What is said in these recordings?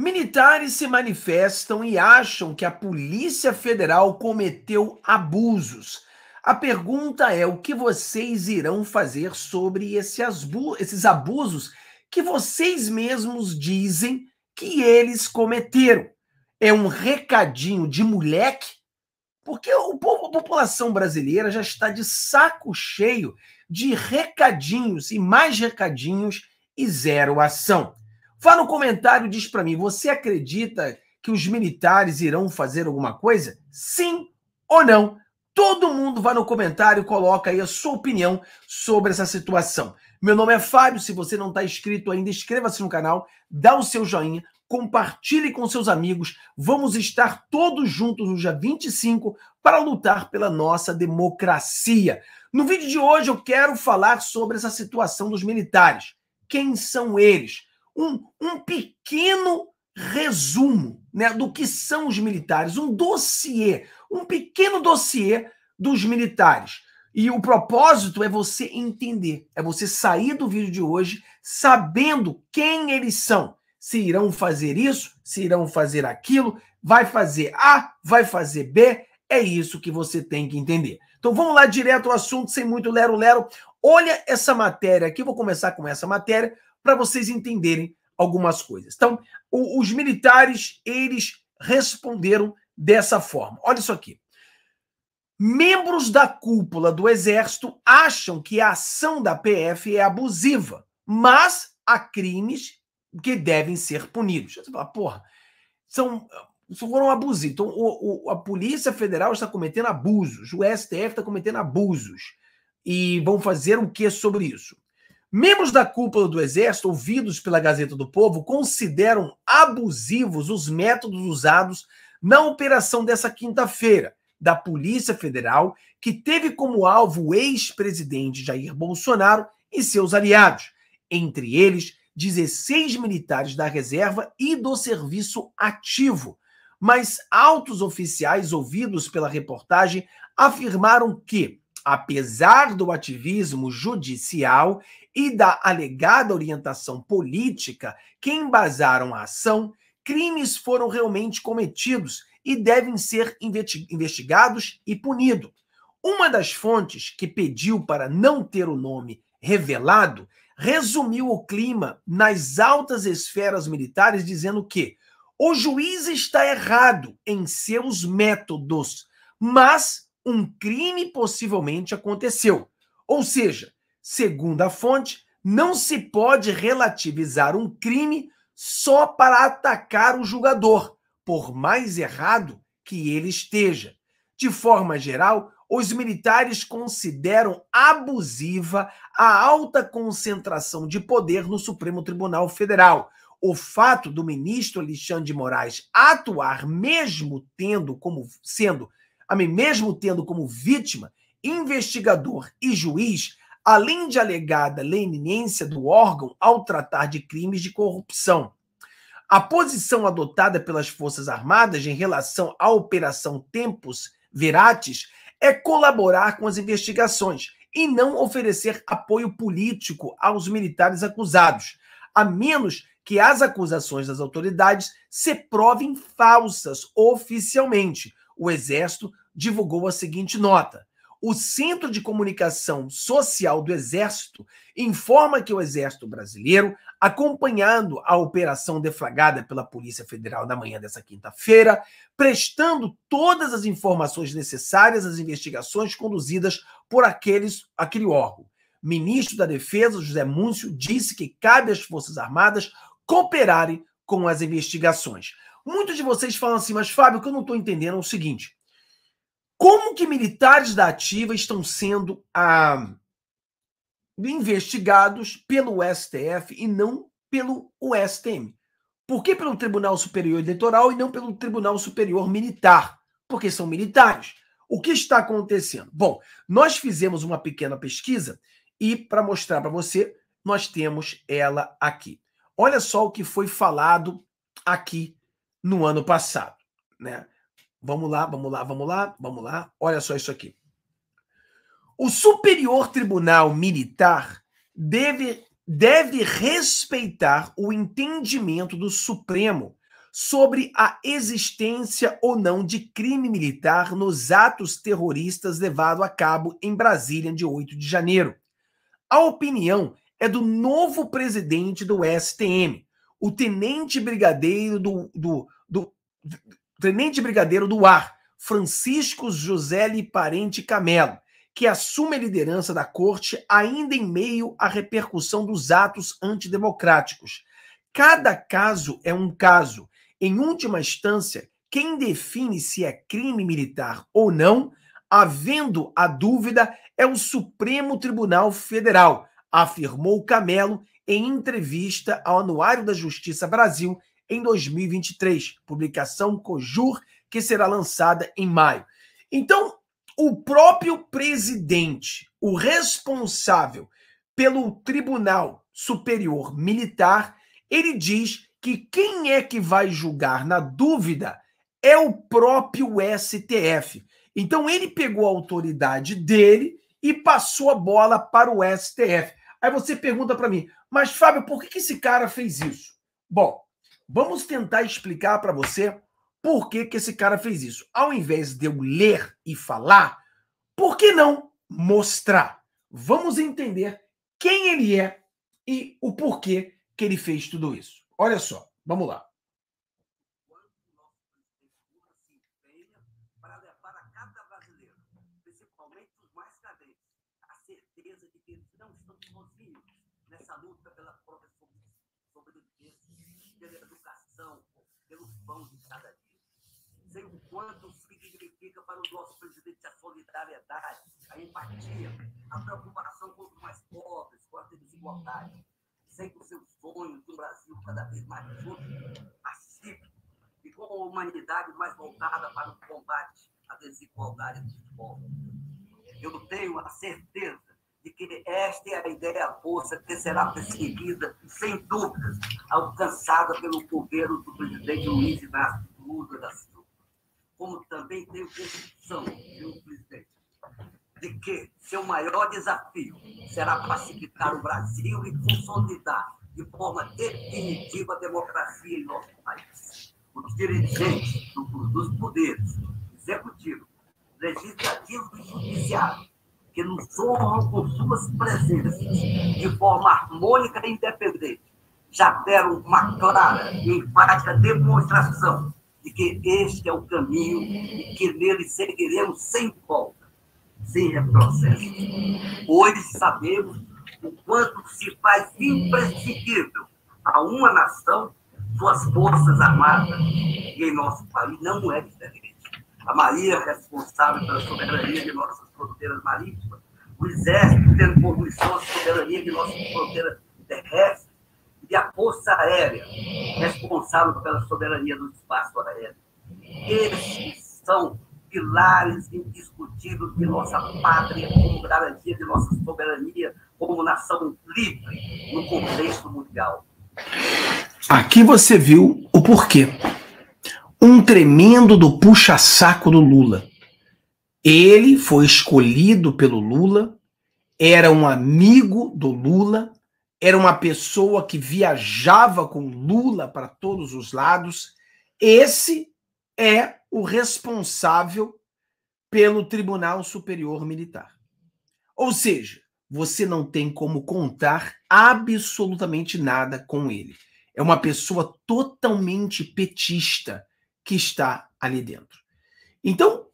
Militares se manifestam e acham que a Polícia Federal cometeu abusos. A pergunta é: o que vocês irão fazer sobre esses abusos que vocês mesmos dizem que eles cometeram? É um recadinho de moleque? Porque o povo, a população brasileira já está de saco cheio de recadinhos e mais recadinhos e zero ação. Vá no comentário e diz para mim: você acredita que os militares irão fazer alguma coisa? Sim ou não? Todo mundo vá no comentário e coloca aí a sua opinião sobre essa situação. Meu nome é Fábio. Se você não está inscrito ainda, inscreva-se no canal, dá o seu joinha, compartilhe com seus amigos. Vamos estar todos juntos no dia 25 para lutar pela nossa democracia. No vídeo de hoje, eu quero falar sobre essa situação dos militares. Quem são eles? um, um pequeno resumo né, do que são os militares, um dossiê, um pequeno dossiê dos militares. E o propósito é você entender, é você sair do vídeo de hoje sabendo quem eles são. Se irão fazer isso, se irão fazer aquilo, vai fazer A, vai fazer B, é isso que você tem que entender. Então vamos lá direto ao assunto, sem muito lero-lero. Olha essa matéria aqui, vou começar com essa matéria, para vocês entenderem algumas coisas. Então, o, os militares, eles responderam dessa forma. Olha isso aqui. Membros da cúpula do Exército acham que a ação da PF é abusiva, mas há crimes que devem ser punidos. Você fala, porra, são, foram abusos. Então, o, o, a Polícia Federal está cometendo abusos, o STF está cometendo abusos. E vão fazer o que sobre isso? Membros da cúpula do Exército, ouvidos pela Gazeta do Povo, consideram abusivos os métodos usados na operação dessa quinta-feira da Polícia Federal, que teve como alvo o ex-presidente Jair Bolsonaro e seus aliados, entre eles 16 militares da reserva e do serviço ativo. Mas altos oficiais ouvidos pela reportagem afirmaram que, apesar do ativismo judicial e da alegada orientação política que embasaram a ação, crimes foram realmente cometidos e devem ser investigados e punidos. Uma das fontes que pediu para não ter o nome revelado resumiu o clima nas altas esferas militares, dizendo que o juiz está errado em seus métodos, mas um crime possivelmente aconteceu. Ou seja, Segundo a fonte, não se pode relativizar um crime só para atacar o julgador, por mais errado que ele esteja. De forma geral, os militares consideram abusiva a alta concentração de poder no Supremo Tribunal Federal. O fato do ministro Alexandre de Moraes atuar mesmo tendo como sendo, mesmo tendo como vítima, investigador e juiz, além de alegada leniência do órgão ao tratar de crimes de corrupção. A posição adotada pelas Forças Armadas em relação à Operação Tempos Veratis é colaborar com as investigações e não oferecer apoio político aos militares acusados, a menos que as acusações das autoridades se provem falsas oficialmente. O Exército divulgou a seguinte nota: o Centro de Comunicação Social do Exército informa que o Exército Brasileiro, acompanhando a operação deflagrada pela Polícia Federal na manhã dessa quinta-feira, prestando todas as informações necessárias às investigações conduzidas por aqueles, aquele órgão. Ministro da Defesa, José Múncio, disse que cabe às Forças Armadas cooperarem com as investigações. Muitos de vocês falam assim, mas Fábio, o que eu não estou entendendo é o seguinte: como que militares da ativa estão sendo ah, investigados pelo STF e não pelo STM? Por que pelo Tribunal Superior Eleitoral e não pelo Tribunal Superior Militar? Porque são militares. O que está acontecendo? Bom, nós fizemos uma pequena pesquisa e, para mostrar para você, nós temos ela aqui. Olha só o que foi falado aqui no ano passado. Né? Vamos lá, vamos lá, vamos lá, vamos lá. Olha só isso aqui. O Superior Tribunal Militar deve, deve respeitar o entendimento do Supremo sobre a existência ou não de crime militar nos atos terroristas levados a cabo em Brasília de 8 de janeiro. A opinião é do novo presidente do STM, o tenente brigadeiro do, do, do, tenente brigadeiro do ar, Francisco José Parente Camelo, que assume a liderança da corte ainda em meio à repercussão dos atos antidemocráticos. Cada caso é um caso. Em última instância, quem define se é crime militar ou não, havendo a dúvida, é o Supremo Tribunal Federal, afirmou Camelo em entrevista ao Anuário da Justiça Brasil em 2023, publicação COJUR, que será lançada em maio. Então, o próprio presidente, o responsável pelo Tribunal Superior Militar, ele diz que quem é que vai julgar na dúvida é o próprio STF. Então ele pegou a autoridade dele e passou a bola para o STF. Aí você pergunta para mim, mas Fábio, por que esse cara fez isso? Bom, Vamos tentar explicar para você por que, que esse cara fez isso. Ao invés de eu ler e falar, por que não mostrar? Vamos entender quem ele é e o porquê que ele fez tudo isso. Olha só, vamos lá. certeza de que eles não estão sozinhos nessa luta pela própria solução sobreviver pela educação, pelo pão de cada dia. Sei o quanto significa para o nosso presidente a solidariedade, a empatia, a preocupação com os mais pobres, com a desigualdade. Sei o seu sonho de um Brasil cada vez mais justo, pacífico e com a humanidade mais voltada para o combate à desigualdade dos povos. Eu tenho a certeza de que esta é a ideia força que será perseguida, sem dúvidas, alcançada pelo governo do presidente Luiz Inácio Lula da Silva. Como também tenho convicção, senhor presidente, de que seu maior desafio será pacificar o Brasil e consolidar de forma definitiva a democracia em nosso país. Os dirigentes dos poderes executivo, legislativo e judiciário que nos honram com suas presenças de forma harmônica e independente, já deram uma clara e enfática demonstração de que este é o caminho e que nele seguiremos sem volta, sem retrocesso. Hoje sabemos o quanto se faz imprescindível a uma nação suas forças armadas, e em nosso país não é diferente a Marinha é responsável pela soberania de nossas fronteiras marítimas, o Exército tendo por missão a soberania de nossas fronteiras terrestres, e a Força Aérea, responsável pela soberania do espaço aéreo. Esses são pilares indiscutíveis de nossa pátria como garantia de nossa soberania como nação livre no contexto mundial. Aqui você viu o porquê um tremendo do puxa-saco do Lula. Ele foi escolhido pelo Lula, era um amigo do Lula, era uma pessoa que viajava com Lula para todos os lados. Esse é o responsável pelo Tribunal Superior Militar. Ou seja, você não tem como contar absolutamente nada com ele. É uma pessoa totalmente petista, que está ali dentro. Então,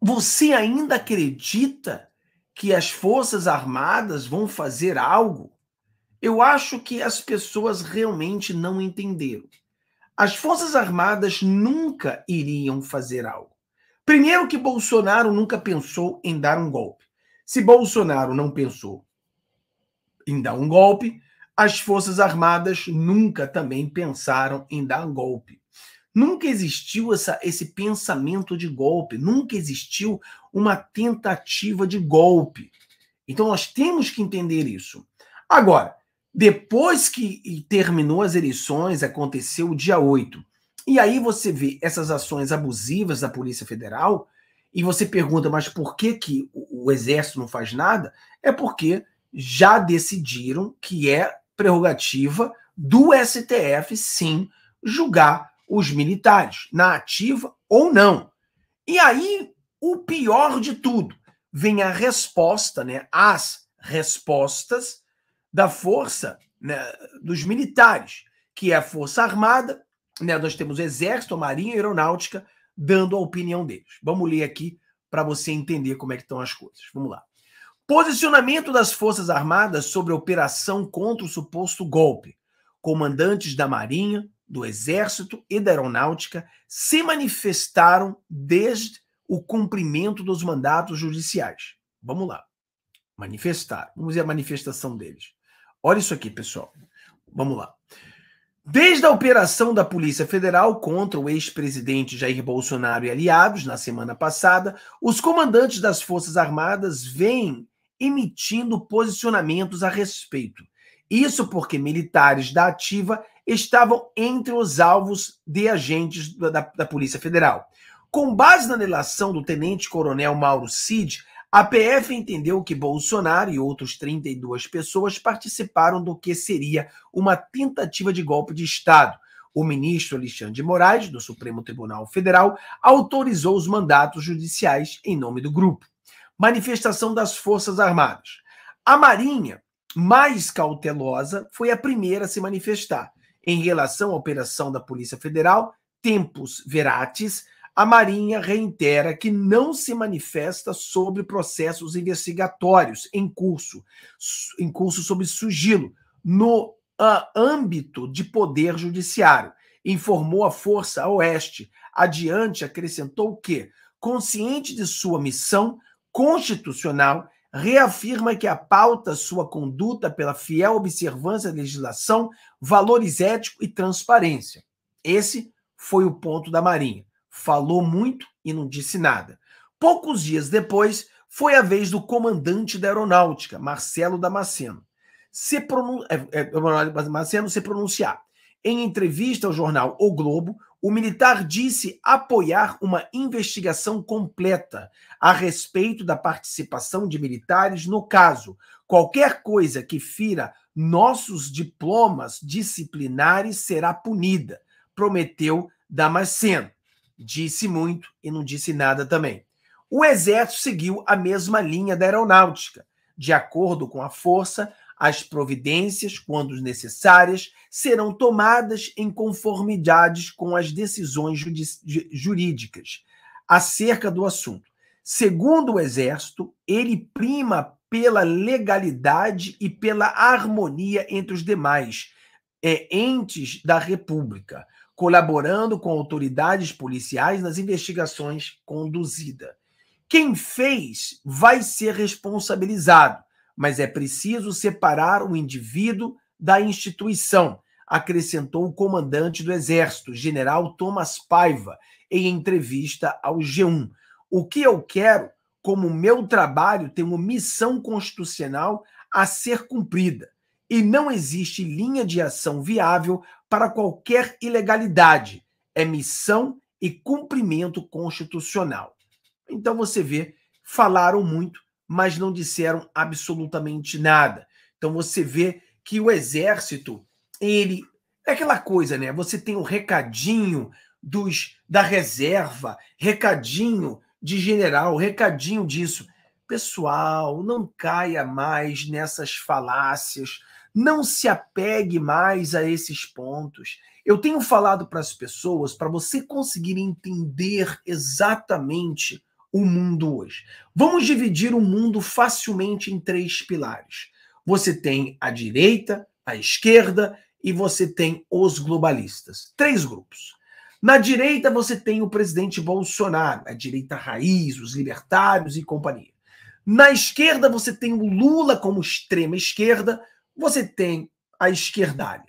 você ainda acredita que as Forças Armadas vão fazer algo? Eu acho que as pessoas realmente não entenderam. As Forças Armadas nunca iriam fazer algo. Primeiro, que Bolsonaro nunca pensou em dar um golpe. Se Bolsonaro não pensou em dar um golpe, as Forças Armadas nunca também pensaram em dar um golpe. Nunca existiu essa, esse pensamento de golpe, nunca existiu uma tentativa de golpe. Então nós temos que entender isso. Agora, depois que terminou as eleições, aconteceu o dia 8. E aí você vê essas ações abusivas da Polícia Federal e você pergunta, mas por que, que o Exército não faz nada? É porque já decidiram que é prerrogativa do STF, sim, julgar os militares, na ativa ou não. E aí, o pior de tudo, vem a resposta, né, as respostas da força né, dos militares, que é a Força Armada, né, nós temos o Exército, a Marinha e a Aeronáutica dando a opinião deles. Vamos ler aqui para você entender como é que estão as coisas. Vamos lá. Posicionamento das Forças Armadas sobre a operação contra o suposto golpe. Comandantes da Marinha, do Exército e da Aeronáutica se manifestaram desde o cumprimento dos mandatos judiciais. Vamos lá. Manifestar. Vamos ver a manifestação deles. Olha isso aqui, pessoal. Vamos lá. Desde a operação da Polícia Federal contra o ex-presidente Jair Bolsonaro e aliados na semana passada, os comandantes das Forças Armadas vêm emitindo posicionamentos a respeito. Isso porque militares da Ativa estavam entre os alvos de agentes da, da, da Polícia Federal. Com base na delação do tenente-coronel Mauro Cid, a PF entendeu que Bolsonaro e outros 32 pessoas participaram do que seria uma tentativa de golpe de Estado. O ministro Alexandre de Moraes, do Supremo Tribunal Federal, autorizou os mandatos judiciais em nome do grupo. Manifestação das Forças Armadas. A Marinha, mais cautelosa, foi a primeira a se manifestar. Em relação à operação da Polícia Federal, tempus veratis, a Marinha reitera que não se manifesta sobre processos investigatórios em curso, em curso sob sigilo, no âmbito de poder judiciário. Informou a Força Oeste. Adiante, acrescentou que, consciente de sua missão constitucional reafirma que a pauta sua conduta pela fiel observância da legislação, valores éticos e transparência. Esse foi o ponto da Marinha. Falou muito e não disse nada. Poucos dias depois, foi a vez do comandante da aeronáutica, Marcelo Damasceno, se, pronun... É, é, Marcelo se pronunciar. Em entrevista ao jornal O Globo, o militar disse apoiar uma investigação completa a respeito da participação de militares no caso. Qualquer coisa que fira nossos diplomas disciplinares será punida, prometeu Damasceno. Disse muito e não disse nada também. O Exército seguiu a mesma linha da aeronáutica. De acordo com a força, as providências, quando necessárias, serão tomadas em conformidade com as decisões jurídicas acerca do assunto. Segundo o Exército, ele prima pela legalidade e pela harmonia entre os demais é, entes da República, colaborando com autoridades policiais nas investigações conduzidas. Quem fez vai ser responsabilizado mas é preciso separar o indivíduo da instituição, acrescentou o comandante do Exército, general Thomas Paiva, em entrevista ao G1. O que eu quero, como meu trabalho tem uma missão constitucional a ser cumprida, e não existe linha de ação viável para qualquer ilegalidade. É missão e cumprimento constitucional. Então você vê, falaram muito, mas não disseram absolutamente nada. Então você vê que o exército, ele é aquela coisa, né? Você tem o um recadinho dos da reserva, recadinho de general, recadinho disso. Pessoal, não caia mais nessas falácias, não se apegue mais a esses pontos. Eu tenho falado para as pessoas, para você conseguir entender exatamente o mundo hoje. Vamos dividir o mundo facilmente em três pilares. Você tem a direita, a esquerda e você tem os globalistas. Três grupos. Na direita, você tem o presidente Bolsonaro, a direita raiz, os libertários e companhia. Na esquerda, você tem o Lula como extrema esquerda, você tem a esquerdalha.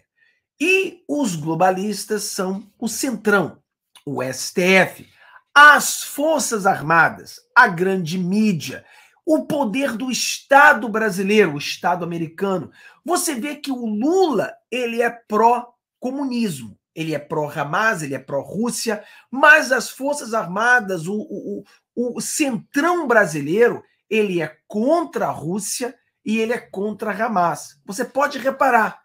E os globalistas são o centrão, o STF, as Forças Armadas, a grande mídia, o poder do Estado brasileiro, o Estado americano. Você vê que o Lula, ele é pró-comunismo, ele é pró ramaz ele é pró-Rússia, mas as Forças Armadas, o, o, o, o centrão brasileiro, ele é contra a Rússia e ele é contra Hamas. Você pode reparar,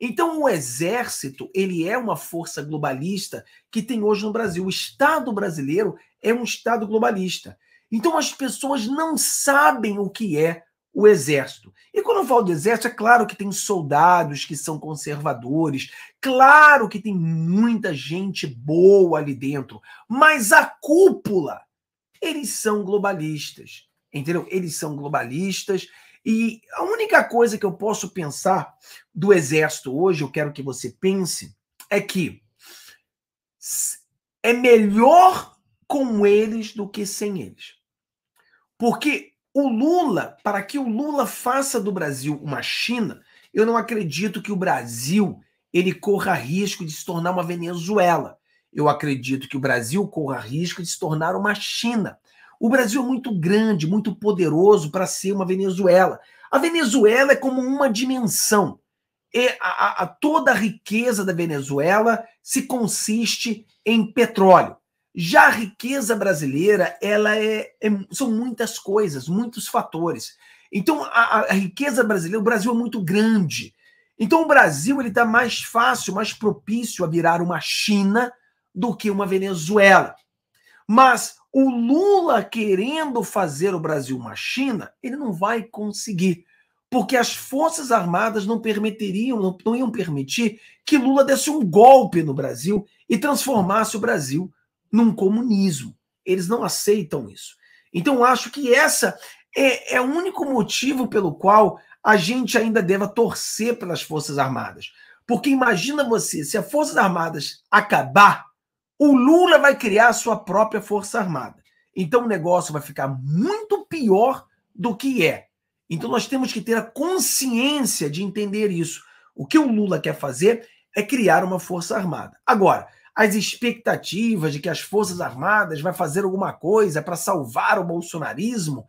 então, o exército, ele é uma força globalista que tem hoje no Brasil. O Estado brasileiro é um Estado globalista. Então, as pessoas não sabem o que é o exército. E quando eu falo de exército, é claro que tem soldados que são conservadores, claro que tem muita gente boa ali dentro, mas a cúpula, eles são globalistas. Entendeu? Eles são globalistas, e a única coisa que eu posso pensar do exército hoje, eu quero que você pense, é que é melhor com eles do que sem eles. Porque o Lula, para que o Lula faça do Brasil uma China, eu não acredito que o Brasil ele corra risco de se tornar uma Venezuela. Eu acredito que o Brasil corra risco de se tornar uma China. O Brasil é muito grande, muito poderoso para ser uma Venezuela. A Venezuela é como uma dimensão. E a, a, toda a riqueza da Venezuela se consiste em petróleo. Já a riqueza brasileira, ela é, é são muitas coisas, muitos fatores. Então, a, a, riqueza brasileira, o Brasil é muito grande. Então, o Brasil ele está mais fácil, mais propício a virar uma China do que uma Venezuela. Mas o Lula querendo fazer o Brasil uma China, ele não vai conseguir, porque as Forças Armadas não permitiriam, não, não iam permitir que Lula desse um golpe no Brasil e transformasse o Brasil num comunismo. Eles não aceitam isso. Então, acho que essa é, é o único motivo pelo qual a gente ainda deva torcer pelas Forças Armadas. Porque imagina você, se as Forças Armadas acabar, o Lula vai criar a sua própria Força Armada. Então o negócio vai ficar muito pior do que é. Então nós temos que ter a consciência de entender isso. O que o Lula quer fazer é criar uma Força Armada. Agora, as expectativas de que as Forças Armadas vai fazer alguma coisa para salvar o bolsonarismo,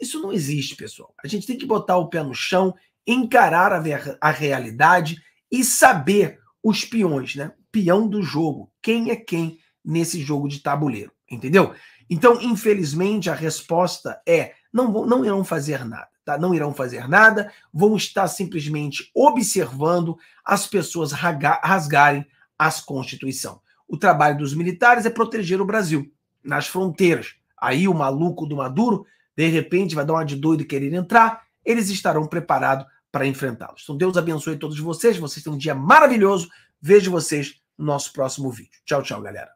isso não existe, pessoal. A gente tem que botar o pé no chão, encarar a, a realidade e saber os peões, né? peão do jogo. Quem é quem nesse jogo de tabuleiro, entendeu? Então, infelizmente, a resposta é não, vão, não irão fazer nada. Tá? Não irão fazer nada, vão estar simplesmente observando as pessoas rasgarem as Constituição. O trabalho dos militares é proteger o Brasil nas fronteiras. Aí o maluco do Maduro, de repente, vai dar uma de doido querer entrar, eles estarão preparados para enfrentá-los. Então, Deus abençoe todos vocês, vocês têm um dia maravilhoso. Vejo vocês no nosso próximo vídeo. Tchau, tchau, galera.